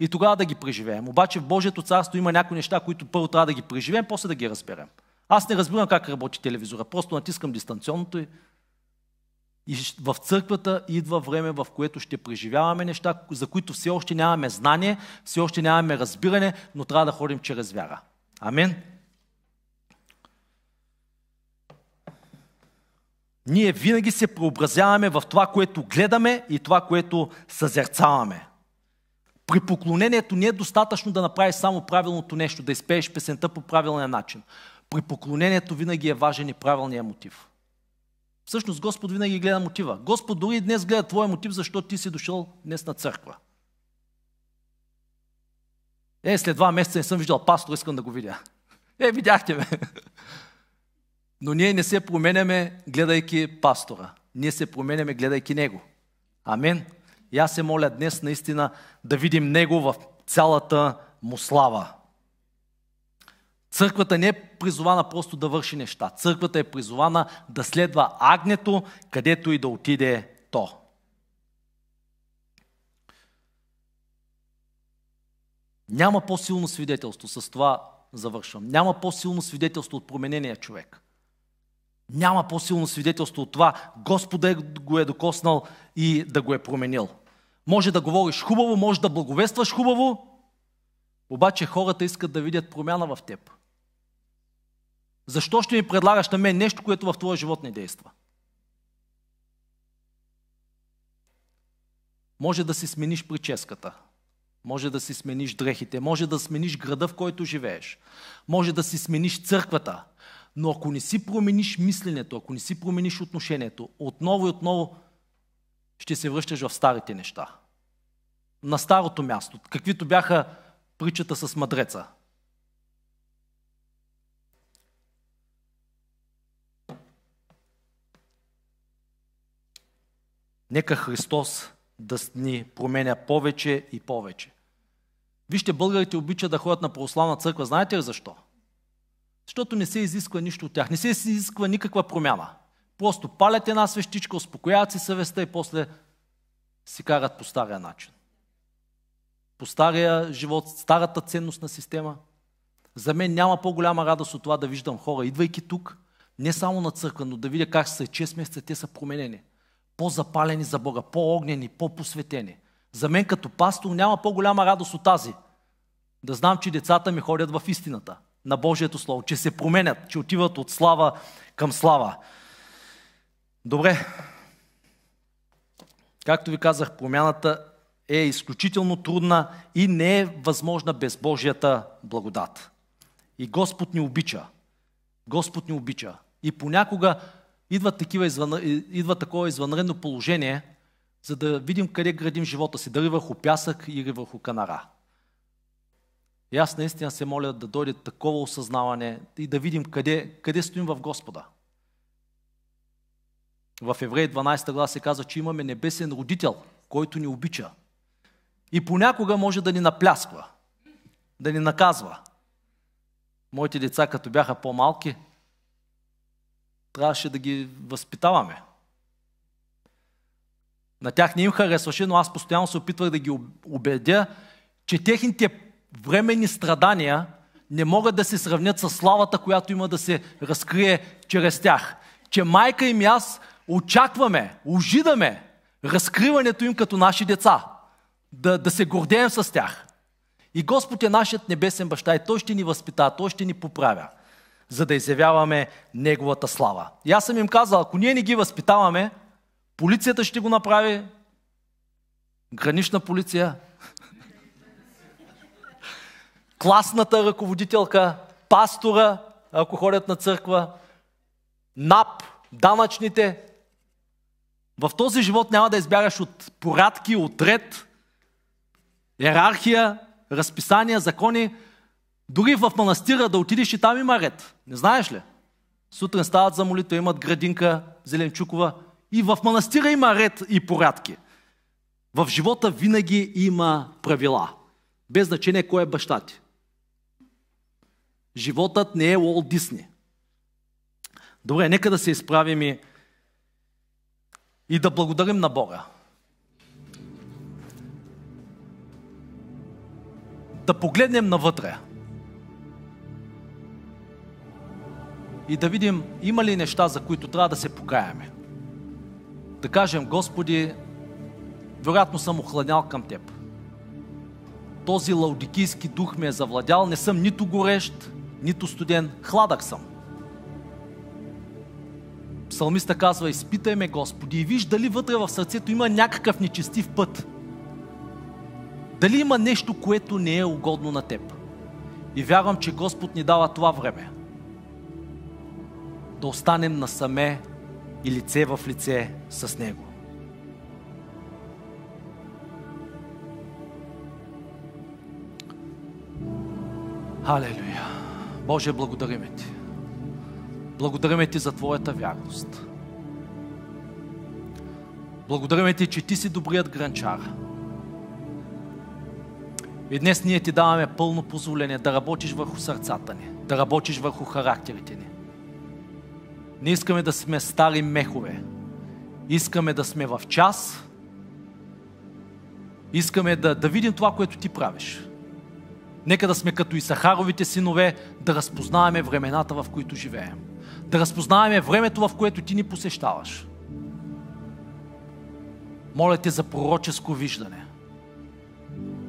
и тогава да ги преживеем. Обаче в Божието царство има някои неща, които първо трябва да ги преживеем, после да ги разберем. Аз не разбирам как работи телевизора, просто натискам дистанционното и, и в църквата идва време, в което ще преживяваме неща, за които все още нямаме знание, все още нямаме разбиране, но трябва да ходим чрез вяра. Амин. Ние винаги се преобразяваме в това, което гледаме и това, което съзерцаваме. При поклонението не е достатъчно да направиш само правилното нещо, да изпееш песента по правилния начин. При поклонението винаги е важен и правилният мотив. Всъщност Господ винаги гледа мотива. Господ дори днес гледа твоя мотив, защото ти си дошъл днес на църква. Е, след два месеца не съм виждал пастор, искам да го видя. Е, видяхте ме. Но ние не се променяме, гледайки пастора. Ние се променяме, гледайки него. Амин. И аз се моля днес наистина да видим него в цялата му слава. Църквата не е призована просто да върши неща. Църквата е призована да следва агнето, където и да отиде то. Няма по-силно свидетелство, с това завършвам. Няма по-силно свидетелство от променения човек. Няма по-силно свидетелство от това Господа го е докоснал и да го е променил. Може да говориш хубаво, може да благовестваш хубаво, обаче хората искат да видят промяна в теб. Защо ще ми предлагаш на мен нещо, което в твоя живот не действа? Може да си смениш прическата, може да си смениш дрехите, може да смениш града, в който живееш, може да си смениш църквата – но ако не си промениш мисленето, ако не си промениш отношението, отново и отново ще се връщаш в старите неща. На старото място, каквито бяха причата с мадреца. Нека Христос да ни променя повече и повече. Вижте, българите обичат да ходят на православна църква. Знаете ли защо? Защото не се изисква нищо от тях, не се изисква никаква промяна. Просто палят една свещичка, успокояват си съвестта и после си карат по стария начин. По стария живот, старата ценност на система. За мен няма по-голяма радост от това да виждам хора, идвайки тук, не само на църква, но да видя как са 6 месеца, те са променени. По-запалени за Бога, по-огнени, по-посветени. За мен като пастор няма по-голяма радост от тази. Да знам, че децата ми ходят в истината на Божието Слово, че се променят, че отиват от слава към слава. Добре. Както ви казах, промяната е изключително трудна и не е възможна без Божията благодат. И Господ ни обича. Господ ни обича. И понякога идва, такива извън... идва такова извънредно положение, за да видим къде градим живота си, дали върху пясък или върху канара. И аз наистина се моля да дойде такова осъзнаване и да видим къде, къде стоим в Господа. В Еврей 12 глава се казва, че имаме небесен родител, който ни обича. И понякога може да ни наплясква, да ни наказва. Моите деца, като бяха по-малки, трябваше да ги възпитаваме. На тях не им харесваше, но аз постоянно се опитвах да ги убедя, че техните временни страдания не могат да се сравнят с славата, която има да се разкрие чрез тях. Че майка им и аз очакваме, ожидаме разкриването им като наши деца. Да, да се гордеем с тях. И Господ е нашият небесен баща и Той ще ни възпита, Той ще ни поправя, за да изявяваме Неговата слава. И аз съм им казал, ако ние не ги възпитаваме, полицията ще го направи, гранична полиция, класната ръководителка, пастора, ако ходят на църква, НАП, данъчните. В този живот няма да избягаш от порядки, от ред, иерархия, разписания, закони. Дори в манастира да отидеш и там има ред. Не знаеш ли? Сутрин стават за молитва, имат градинка, зеленчукова. И в манастира има ред и порядки. В живота винаги има правила. Без значение кой е баща ти. Животът не е Уолт Дисни. Добре, нека да се изправим и, и да благодарим на Бога. Да погледнем навътре. И да видим има ли неща, за които трябва да се покаяме. Да кажем, Господи, вероятно съм охладнял към Теб. Този лаудикийски дух ме е завладял, не съм нито горещ, нито студен, хладък съм. Псалмиста казва, изпитай ме, Господи, и виж дали вътре в сърцето има някакъв нечестив път. Дали има нещо, което не е угодно на теб. И вярвам, че Господ ни дава това време. Да останем насаме и лице в лице с Него. Hallelujah. Боже, благодариме Ти. Благодариме Ти за Твоята вярност. Благодариме Ти, че Ти си добрият гранчар. И днес ние Ти даваме пълно позволение да работиш върху сърцата ни, да работиш върху характерите ни. Не искаме да сме стари мехове. Искаме да сме в час. Искаме да, да видим това, което Ти правиш. Нека да сме като Исахаровите синове, да разпознаваме времената, в които живеем. Да разпознаваме времето, в което ти ни посещаваш. Моля те за пророческо виждане.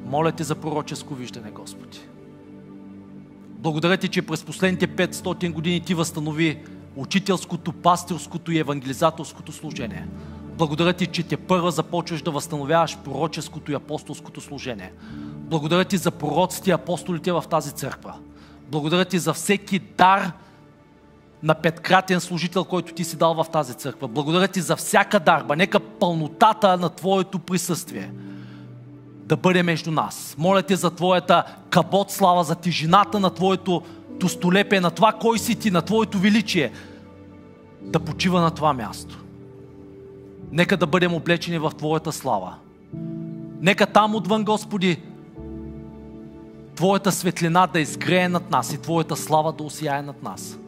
Моля те за пророческо виждане, Господи. Благодаря ти, че през последните 500 години ти възстанови учителското, пастирското и евангелизаторското служение. Благодаря ти, че те първа започваш да възстановяваш пророческото и апостолското служение. Благодаря ти за пророците и апостолите в тази църква. Благодаря ти за всеки дар на петкратен служител, който ти си дал в тази църква. Благодаря ти за всяка дарба. Нека пълнотата на Твоето присъствие да бъде между нас. Моля те за Твоята кабот слава, за тижината на Твоето достолепие, на това кой си ти, на Твоето величие, да почива на това място. Нека да бъдем облечени в Твоята слава. Нека там отвън, Господи, Твоята светлина да изгрее над нас и Твоята слава да осияе над нас.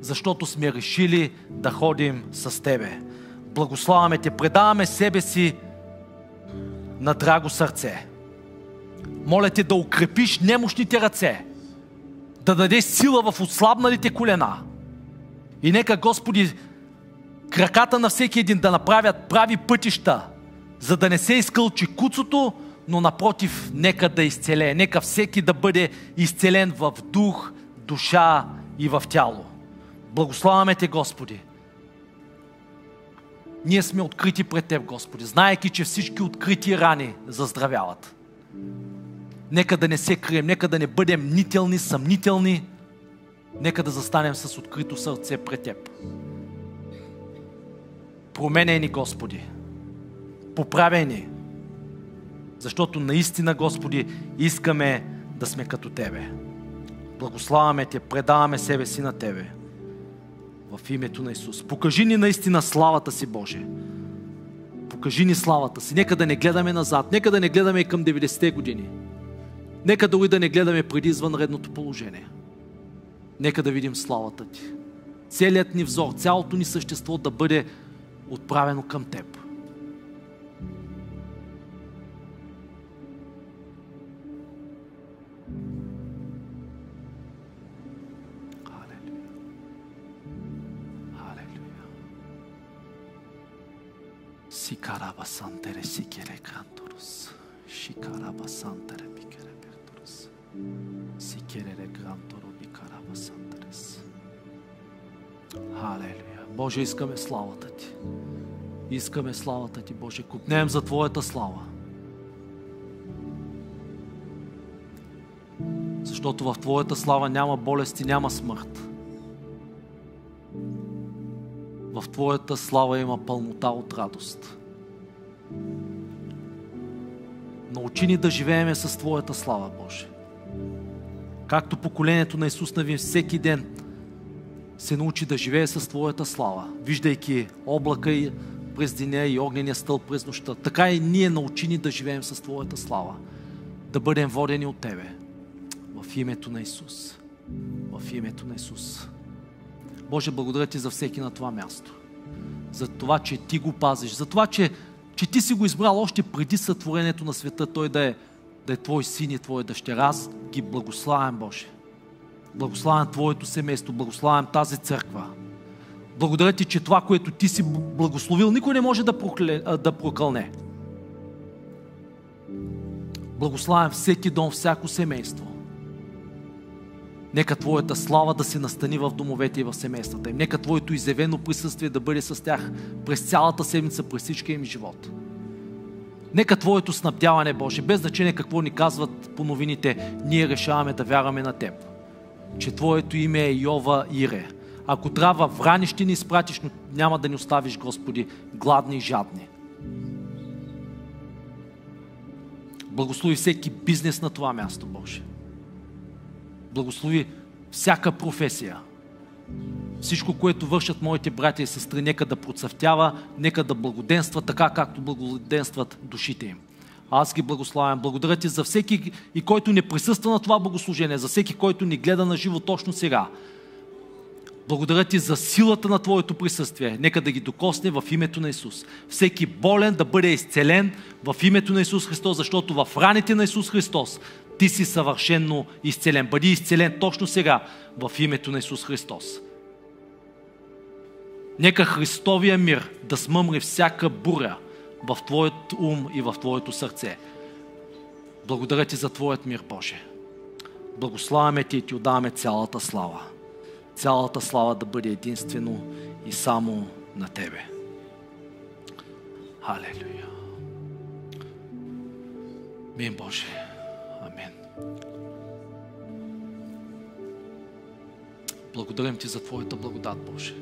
Защото сме решили да ходим с Тебе. Благославяме Те, предаваме себе си на драго сърце. Моля Те да укрепиш немощните ръце, да дадеш сила в отслабналите колена. И нека, Господи, краката на всеки един да направят прави пътища, за да не се изкълчи куцото, но напротив, нека да изцелее. Нека всеки да бъде изцелен в дух, душа и в тяло. Благославяме Те, Господи. Ние сме открити пред Теб, Господи, знаеки, че всички открити рани заздравяват. Нека да не се крием, нека да не бъдем нителни, съмнителни. Нека да застанем с открито сърце пред Теб. Променяй ни, Господи. Поправяй ни. Защото наистина, Господи, искаме да сме като Тебе. Благославаме Те, предаваме себе си на Тебе. В името на Исус. Покажи ни наистина славата си, Боже. Покажи ни славата си. Нека да не гледаме назад. Нека да не гледаме и към 90-те години. Нека дори да не гледаме преди извънредното положение. Нека да видим славата Ти. Целият ни взор, цялото ни същество да бъде отправено към Теб. Sikarabasantere sikere kantorus. Sikarabasantere bikere birtorus. Sikere kantoru bikarabasanteres. Халелуя. Боже, искаме славата Ти. Искаме славата Ти, Боже. Купнем за Твоята слава. Защото в Твоята слава няма болест и няма смърт. В Твоята слава има пълнота от радост. Научи ни да живееме с Твоята слава, Боже. Както поколението на Исус вин всеки ден се научи да живее с Твоята слава, виждайки облака и през деня и огнения стълб през нощта. Така и ние научи ни да живеем с Твоята слава, да бъдем водени от Тебе. В името на Исус. В името на Исус. Боже, благодаря Ти за всеки на това място. За това, че Ти го пазиш. За това, че че ти си го избрал още преди сътворението на света, той да е, да е твой син и твоя дъщеря. Аз ги благославям, Боже. Благославям Твоето семейство, благославям тази църква. Благодаря Ти, че това, което Ти си благословил, никой не може да, прокле, да прокълне. Благославям всеки дом, всяко семейство. Нека Твоята слава да се настани в домовете и в семействата им. Нека Твоето изявено присъствие да бъде с тях през цялата седмица, през всичкия им живот. Нека Твоето снабдяване, Боже, без значение какво ни казват по новините, ние решаваме да вяраме на Теб. Че Твоето име е Йова Ире. Ако трябва, врани ще ни изпратиш, но няма да ни оставиш, Господи, гладни и жадни. Благослови всеки бизнес на това място, Боже. Благослови всяка професия. Всичко, което вършат моите братя и сестри, нека да процъфтява, нека да благоденства така, както благоденстват душите им. Аз ги благославям. Благодаря ти за всеки, и който не присъства на това богослужение, за всеки, който ни гледа на живо точно сега. Благодаря ти за силата на Твоето присъствие. Нека да ги докосне в името на Исус. Всеки болен да бъде изцелен в името на Исус Христос, защото в раните на Исус Христос ти си съвършенно изцелен. Бъди изцелен точно сега в името на Исус Христос. Нека Христовия мир да смъмри всяка буря в Твоят ум и в Твоето сърце. Благодаря Ти за Твоят мир, Боже. Благославяме Ти и Ти отдаваме цялата слава. Цялата слава да бъде единствено и само на Тебе. Алелуя! Мин Боже. Благодарим Ти за Твоята благодат, Боже.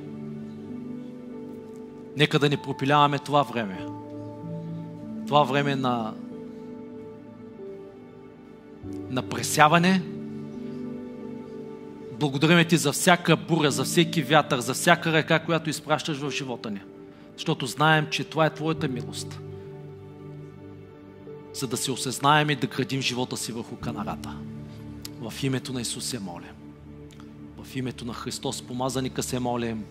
Нека да не пропиляваме това време. Това време на, на пресяване. Благодарим Ти за всяка буря, за всеки вятър, за всяка ръка, която изпращаш в живота ни. Защото знаем, че това е Твоята милост. За да се осъзнаем и да градим живота си върху канарата. В името на Исус се моля. В името на Христос помазаника се молим.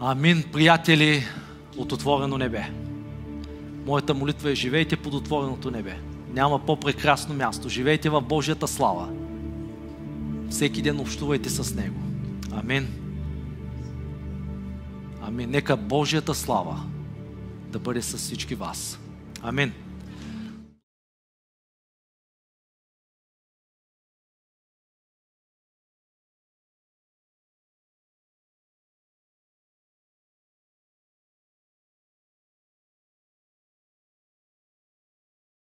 Амин, приятели от отворено небе. Моята молитва е живейте под отвореното небе. Няма по-прекрасно място. Живейте в Божията слава. Всеки ден общувайте с Него. Амин. Амин. Нека Божията слава да бъде с всички вас. Амин.